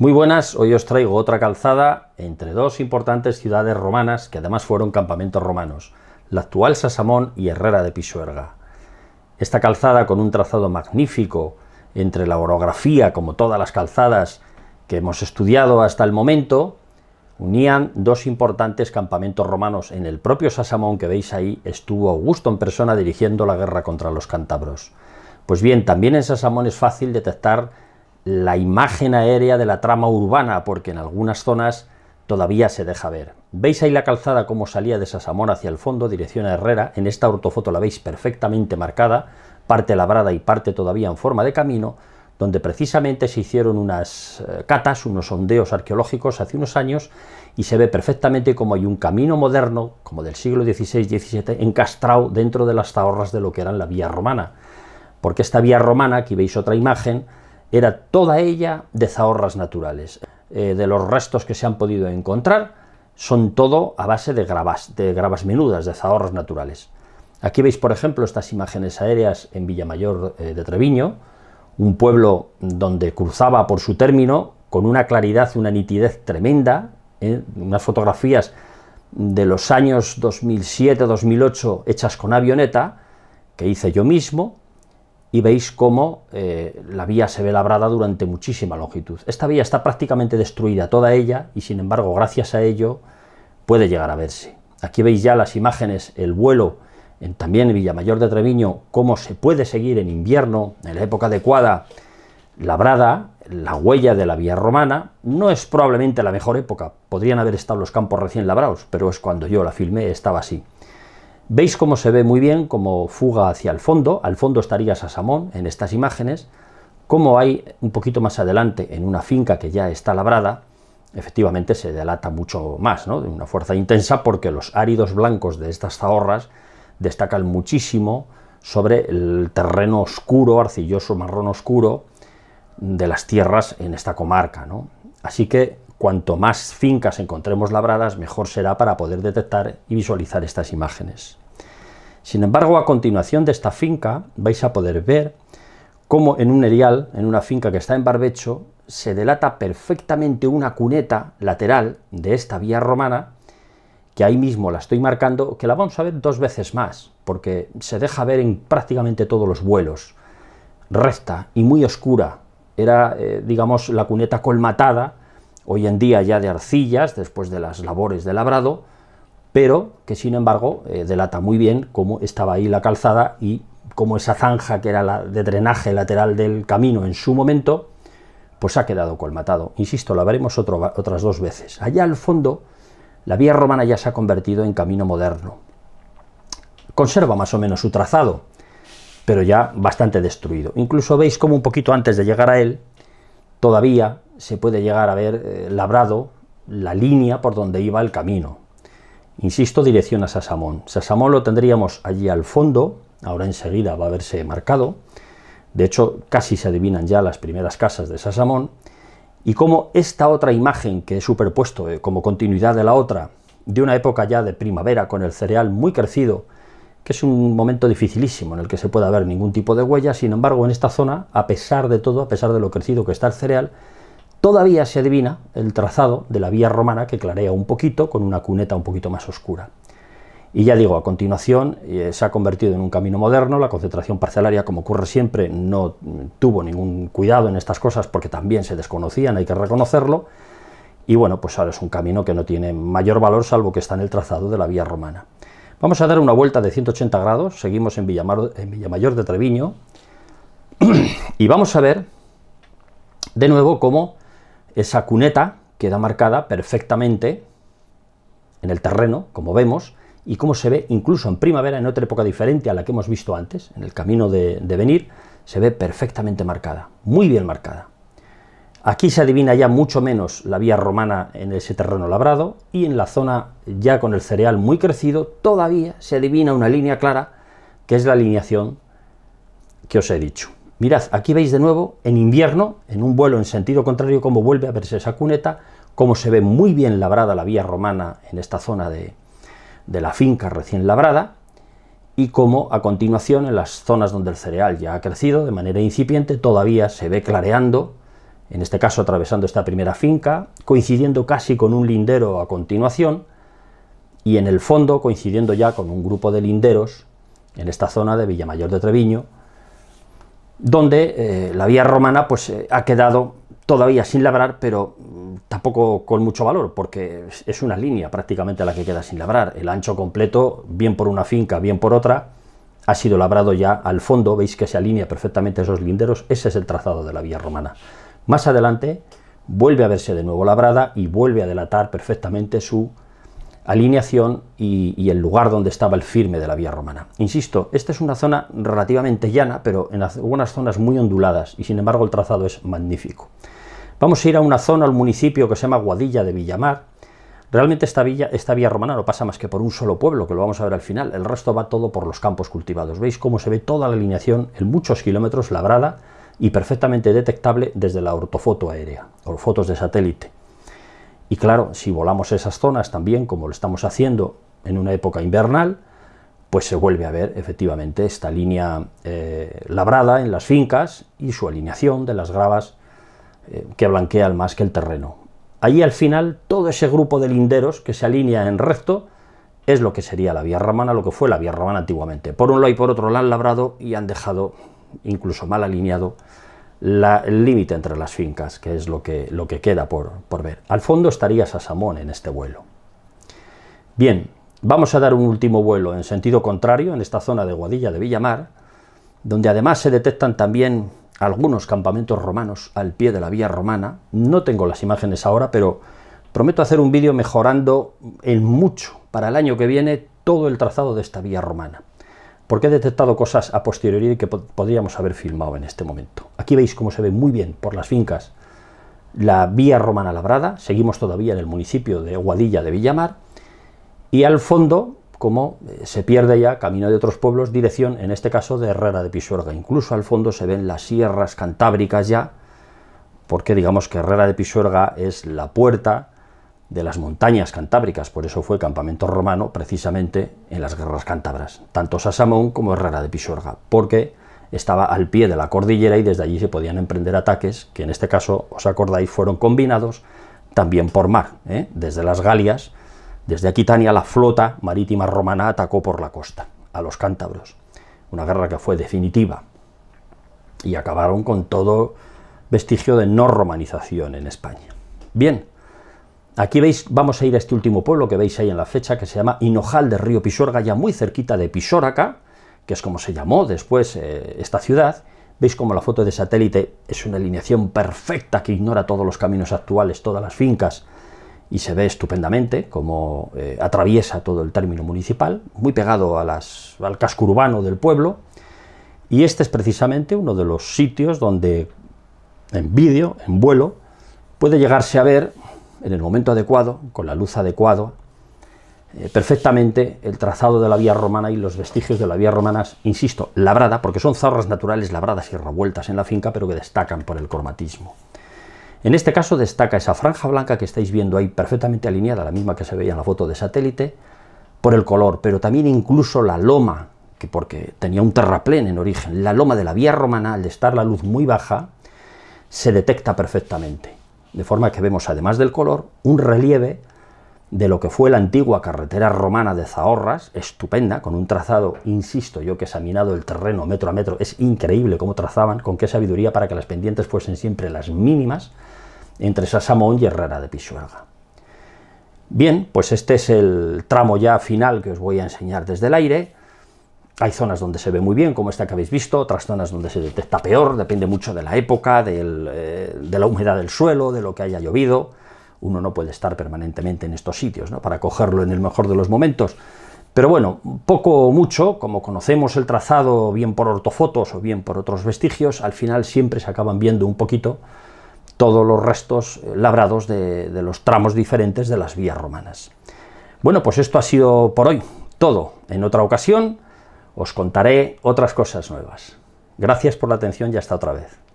Muy buenas, hoy os traigo otra calzada entre dos importantes ciudades romanas que además fueron campamentos romanos, la actual Sasamón y Herrera de Pisuerga. Esta calzada con un trazado magnífico entre la orografía, como todas las calzadas que hemos estudiado hasta el momento, unían dos importantes campamentos romanos. En el propio Sasamón que veis ahí estuvo Augusto en persona dirigiendo la guerra contra los cántabros. Pues bien, también en Sasamón es fácil detectar la imagen aérea de la trama urbana, porque en algunas zonas todavía se deja ver. ¿Veis ahí la calzada como salía de Sasamón hacia el fondo, dirección a Herrera? En esta ortofoto la veis perfectamente marcada, parte labrada y parte todavía en forma de camino, donde precisamente se hicieron unas eh, catas, unos sondeos arqueológicos hace unos años, y se ve perfectamente como hay un camino moderno, como del siglo XVI-XVII, encastrado dentro de las zahorras de lo que eran la vía romana. Porque esta vía romana, aquí veis otra imagen, era toda ella de zahorras naturales. Eh, de los restos que se han podido encontrar, son todo a base de gravas, de gravas menudas, de zahorras naturales. Aquí veis, por ejemplo, estas imágenes aéreas en Villamayor eh, de Treviño, un pueblo donde cruzaba por su término con una claridad, una nitidez tremenda, eh, unas fotografías de los años 2007-2008 hechas con avioneta, que hice yo mismo, y veis cómo eh, la vía se ve labrada durante muchísima longitud. Esta vía está prácticamente destruida toda ella y sin embargo gracias a ello puede llegar a verse. Aquí veis ya las imágenes, el vuelo en, también en Villamayor de Treviño, cómo se puede seguir en invierno, en la época adecuada, labrada, la huella de la vía romana. No es probablemente la mejor época, podrían haber estado los campos recién labrados, pero es cuando yo la filmé, estaba así. Veis cómo se ve muy bien, como fuga hacia el fondo, al fondo estaría Sasamón en estas imágenes, como hay un poquito más adelante en una finca que ya está labrada, efectivamente se delata mucho más, ¿no? de una fuerza intensa, porque los áridos blancos de estas zahorras destacan muchísimo sobre el terreno oscuro, arcilloso, marrón oscuro, de las tierras en esta comarca. ¿no? Así que Cuanto más fincas encontremos labradas, mejor será para poder detectar y visualizar estas imágenes. Sin embargo, a continuación de esta finca vais a poder ver cómo en un erial, en una finca que está en barbecho, se delata perfectamente una cuneta lateral de esta vía romana, que ahí mismo la estoy marcando, que la vamos a ver dos veces más, porque se deja ver en prácticamente todos los vuelos, recta y muy oscura. Era, eh, digamos, la cuneta colmatada, hoy en día ya de arcillas, después de las labores de labrado, pero que sin embargo eh, delata muy bien cómo estaba ahí la calzada y cómo esa zanja que era la de drenaje lateral del camino en su momento, pues ha quedado colmatado. Insisto, la veremos otras dos veces. Allá al fondo, la vía romana ya se ha convertido en camino moderno. Conserva más o menos su trazado, pero ya bastante destruido. Incluso veis como un poquito antes de llegar a él, todavía se puede llegar a ver eh, labrado la línea por donde iba el camino. Insisto, dirección a Sasamón. Sasamón lo tendríamos allí al fondo, ahora enseguida va a verse marcado. De hecho, casi se adivinan ya las primeras casas de Sasamón. Y como esta otra imagen que he superpuesto eh, como continuidad de la otra, de una época ya de primavera con el cereal muy crecido, que es un momento dificilísimo en el que se pueda ver ningún tipo de huella, sin embargo, en esta zona, a pesar de todo, a pesar de lo crecido que está el cereal, todavía se adivina el trazado de la vía romana que clarea un poquito con una cuneta un poquito más oscura. Y ya digo, a continuación eh, se ha convertido en un camino moderno, la concentración parcelaria, como ocurre siempre, no tuvo ningún cuidado en estas cosas porque también se desconocían, hay que reconocerlo, y bueno, pues ahora es un camino que no tiene mayor valor salvo que está en el trazado de la vía romana. Vamos a dar una vuelta de 180 grados, seguimos en, en Villamayor de Treviño, y vamos a ver de nuevo cómo esa cuneta queda marcada perfectamente en el terreno, como vemos, y como se ve incluso en primavera, en otra época diferente a la que hemos visto antes, en el camino de, venir, se ve perfectamente marcada, muy bien marcada. Aquí se adivina ya mucho menos la vía romana en ese terreno labrado y en la zona ya con el cereal muy crecido todavía se adivina una línea clara que es la alineación que os he dicho. Mirad, aquí veis de nuevo, en invierno, en un vuelo en sentido contrario, cómo vuelve a verse esa cuneta, cómo se ve muy bien labrada la vía romana en esta zona de, de la finca recién labrada, y cómo a continuación en las zonas donde el cereal ya ha crecido de manera incipiente, todavía se ve clareando, en este caso atravesando esta primera finca, coincidiendo casi con un lindero a continuación, y en el fondo coincidiendo ya con un grupo de linderos en esta zona de Villamayor de Treviño, donde eh, la vía romana pues eh, ha quedado todavía sin labrar, pero mm, tampoco con mucho valor, porque es una línea prácticamente la que queda sin labrar. El ancho completo, bien por una finca, bien por otra, ha sido labrado ya al fondo, veis que se alinea perfectamente esos linderos, ese es el trazado de la vía romana. Más adelante vuelve a verse de nuevo labrada y vuelve a delatar perfectamente su alineación y, el lugar donde estaba el firme de la vía romana. Insisto, esta es una zona relativamente llana, pero en algunas zonas muy onduladas, y sin embargo el trazado es magnífico. Vamos a ir a una zona, al municipio que se llama Guadilla de Villamar. Realmente esta, villa, esta vía romana no pasa más que por un solo pueblo, que lo vamos a ver al final. El resto va todo por los campos cultivados. Veis cómo se ve toda la alineación en muchos kilómetros labrada y perfectamente detectable desde la ortofoto aérea, o fotos de satélite. Y claro, si volamos esas zonas también, como lo estamos haciendo en una época invernal, pues se vuelve a ver efectivamente esta línea eh, labrada en las fincas y su alineación de las gravas eh, que blanquean más que el terreno. Allí al final todo ese grupo de linderos que se alinea en recto es lo que sería la vía romana, lo que fue la vía romana antiguamente. Por un lado y por otro la han labrado y han dejado incluso mal alineado el límite entre las fincas, que es lo que, lo que queda por, por ver. Al fondo estaría Sasamón en este vuelo. Bien, vamos a dar un último vuelo en sentido contrario, en esta zona de Guadilla de Villamar, donde además se detectan también algunos campamentos romanos al pie de la vía romana. No tengo las imágenes ahora, pero prometo hacer un vídeo mejorando en mucho para el año que viene todo el trazado de esta vía romana porque he detectado cosas a posteriori que podríamos haber filmado en este momento. Aquí veis cómo se ve muy bien por las fincas la vía romana labrada, seguimos todavía en el municipio de Guadilla de Villamar, y al fondo, como eh, se pierde ya camino de otros pueblos, dirección en este caso de Herrera de Pisuerga. Incluso al fondo se ven las sierras cantábricas ya, porque digamos que Herrera de Pisuerga es la puerta de las montañas cantábricas, por eso fue campamento romano precisamente en las guerras cántabras, tanto Sasamón como Herrera de Pisorga, porque estaba al pie de la cordillera y desde allí se podían emprender ataques, que en este caso, os acordáis, fueron combinados también por mar, ¿eh? desde las Galias, desde Aquitania la flota marítima romana atacó por la costa a los cántabros, una guerra que fue definitiva y acabaron con todo vestigio de no romanización en España. Bien, Aquí veis, vamos a ir a este último pueblo que veis ahí en la fecha, que se llama Hinojal de Río Pisorga, ya muy cerquita de Pisoraca que es como se llamó después eh, esta ciudad. Veis como la foto de satélite es una alineación perfecta que ignora todos los caminos actuales, todas las fincas, y se ve estupendamente como eh, atraviesa todo el término municipal, muy pegado a las, al casco urbano del pueblo. Y este es precisamente uno de los sitios donde en vídeo, en vuelo, puede llegarse a ver en el momento adecuado, con la luz adecuada, eh, perfectamente el trazado de la vía romana y los vestigios de la vía romana, insisto, labrada, porque son zarras naturales labradas y revueltas en la finca, pero que destacan por el cromatismo. En este caso destaca esa franja blanca que estáis viendo ahí perfectamente alineada, la misma que se veía en la foto de satélite, por el color, pero también incluso la loma, que porque tenía un terraplén en origen, la loma de la vía romana, al estar la luz muy baja, se detecta perfectamente de forma que vemos, además del color, un relieve de lo que fue la antigua carretera romana de Zahorras, estupenda, con un trazado, insisto, yo que he examinado el terreno metro a metro, es increíble cómo trazaban, con qué sabiduría para que las pendientes fuesen siempre las mínimas, entre Sasamón y Herrera de Pisuerga. Bien, pues este es el tramo ya final que os voy a enseñar desde el aire. Hay zonas donde se ve muy bien, como esta que habéis visto, otras zonas donde se detecta peor, depende mucho de la época, eh, de la humedad del suelo, de lo que haya llovido. Uno no puede estar permanentemente en estos sitios ¿no? para cogerlo en el mejor de los momentos. Pero bueno, poco o mucho, como conocemos el trazado bien por ortofotos o bien por otros vestigios, al final siempre se acaban viendo un poquito todos los restos eh, labrados de los tramos diferentes de las vías romanas. Bueno, pues esto ha sido por hoy todo. En otra ocasión os contaré otras cosas nuevas. Gracias por la atención y hasta otra vez.